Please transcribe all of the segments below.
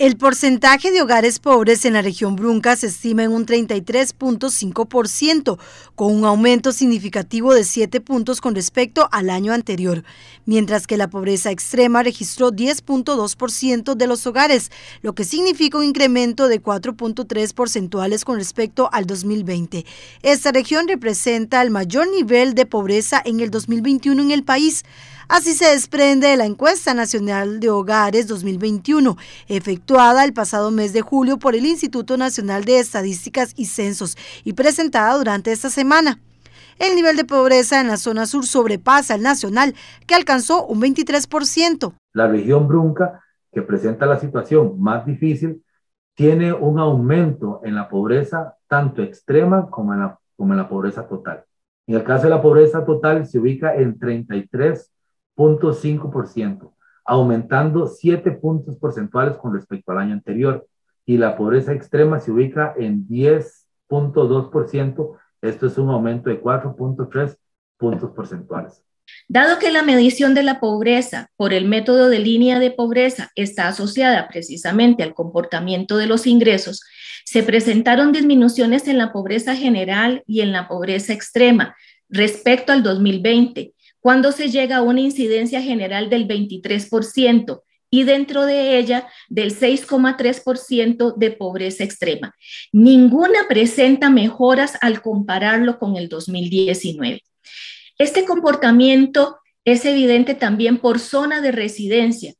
El porcentaje de hogares pobres en la región Brunca se estima en un 33.5%, con un aumento significativo de 7 puntos con respecto al año anterior, mientras que la pobreza extrema registró 10.2% de los hogares, lo que significa un incremento de 4.3 porcentuales con respecto al 2020. Esta región representa el mayor nivel de pobreza en el 2021 en el país Así se desprende de la encuesta nacional de hogares 2021, efectuada el pasado mes de julio por el Instituto Nacional de Estadísticas y Censos y presentada durante esta semana. El nivel de pobreza en la zona sur sobrepasa el nacional, que alcanzó un 23%. La región Brunca, que presenta la situación más difícil, tiene un aumento en la pobreza tanto extrema como en la, como en la pobreza total. En el caso de la pobreza total se ubica en 33 0.5%, aumentando 7 puntos porcentuales con respecto al año anterior, y la pobreza extrema se ubica en 10.2%, esto es un aumento de 4.3 puntos porcentuales. Dado que la medición de la pobreza por el método de línea de pobreza está asociada precisamente al comportamiento de los ingresos, se presentaron disminuciones en la pobreza general y en la pobreza extrema respecto al 2020, cuando se llega a una incidencia general del 23% y dentro de ella del 6,3% de pobreza extrema. Ninguna presenta mejoras al compararlo con el 2019. Este comportamiento es evidente también por zona de residencia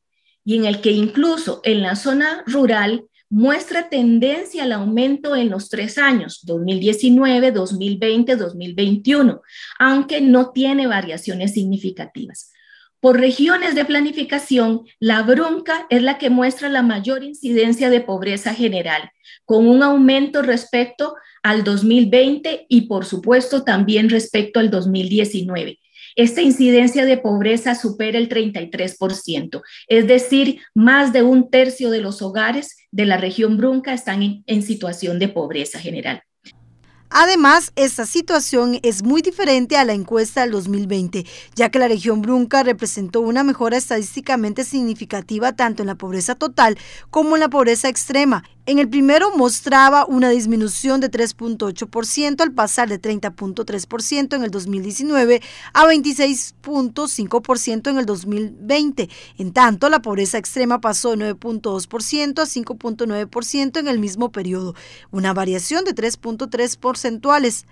y en el que incluso en la zona rural muestra tendencia al aumento en los tres años, 2019, 2020, 2021, aunque no tiene variaciones significativas. Por regiones de planificación, la bronca es la que muestra la mayor incidencia de pobreza general, con un aumento respecto al 2020 y por supuesto también respecto al 2019. Esta incidencia de pobreza supera el 33%, es decir, más de un tercio de los hogares de la región Brunca están en, situación de pobreza general. Además, esta situación es muy diferente a la encuesta del 2020, ya que la región Brunca representó una mejora estadísticamente significativa tanto en la pobreza total como en la pobreza extrema. En el primero mostraba una disminución de 3.8% al pasar de 30.3% en el 2019 a 26.5% en el 2020. En tanto, la pobreza extrema pasó de 9.2% a 5.9% en el mismo periodo, una variación de 3.3 porcentuales.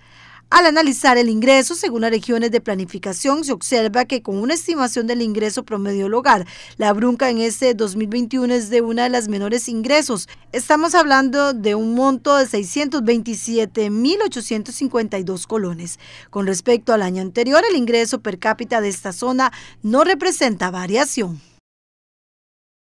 Al analizar el ingreso según las regiones de planificación, se observa que con una estimación del ingreso promedio del hogar, la brunca en este 2021 es de una de las menores ingresos. Estamos hablando de un monto de 627.852 colones. Con respecto al año anterior, el ingreso per cápita de esta zona no representa variación.